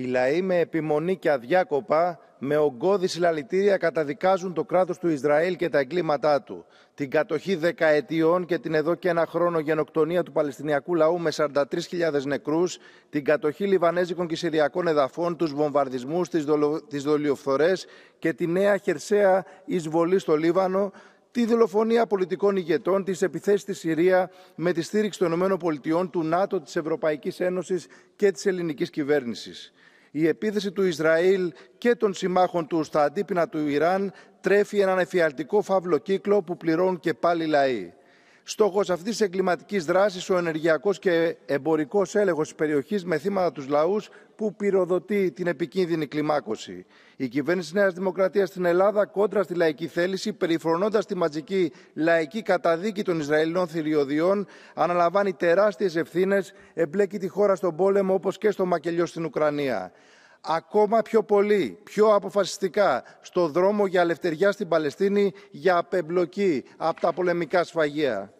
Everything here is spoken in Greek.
Οι λαοί με επιμονή και αδιάκοπα, με ογκώδη συλλαλητήρια καταδικάζουν το κράτος του Ισραήλ και τα εγκλήματά του. Την κατοχή δεκαετιών και την εδώ και ένα χρόνο γενοκτονία του Παλαιστινιακού λαού με 43.000 νεκρούς, την κατοχή Λιβανέζικων και Συριακών εδαφών, τους βομβαρδισμούς, τις, δολιοφθορέ δολιοφθορές και τη νέα χερσαία εισβολή στο Λίβανο, τη δολοφονία πολιτικών ηγετών, τις επιθέσεις στη Συρία με τη στήριξη των ΗΠΑ, του ΝΑΤΟ, της Ευρωπαϊκής Ένωσης και της Ελληνικής κυβέρνησης. Η επίθεση του Ισραήλ και των συμμάχων του στα αντίπεινα του Ιράν τρέφει έναν εφιαλτικό φαύλο κύκλο που πληρώνουν και πάλι λαοί. Στόχος αυτής της εγκληματικής δράσης, ο ενεργειακός και εμπορικός έλεγχος της περιοχής με θύματα τους λαούς που πυροδοτεί την επικίνδυνη κλιμάκωση. Η κυβέρνηση Νέας Δημοκρατίας στην Ελλάδα, κόντρα στη λαϊκή θέληση, περιφρονώντας τη μαζική λαϊκή καταδίκη των Ισραηλινών θηριωδιών, αναλαμβάνει τεράστιες ευθύνες, εμπλέκει τη χώρα στον πόλεμο όπως και στο μακελιό στην Ουκρανία ακόμα πιο πολύ, πιο αποφασιστικά στο δρόμο για ελευθεριά στην Παλαιστίνη για απεμπλοκή από τα πολεμικά σφαγεία.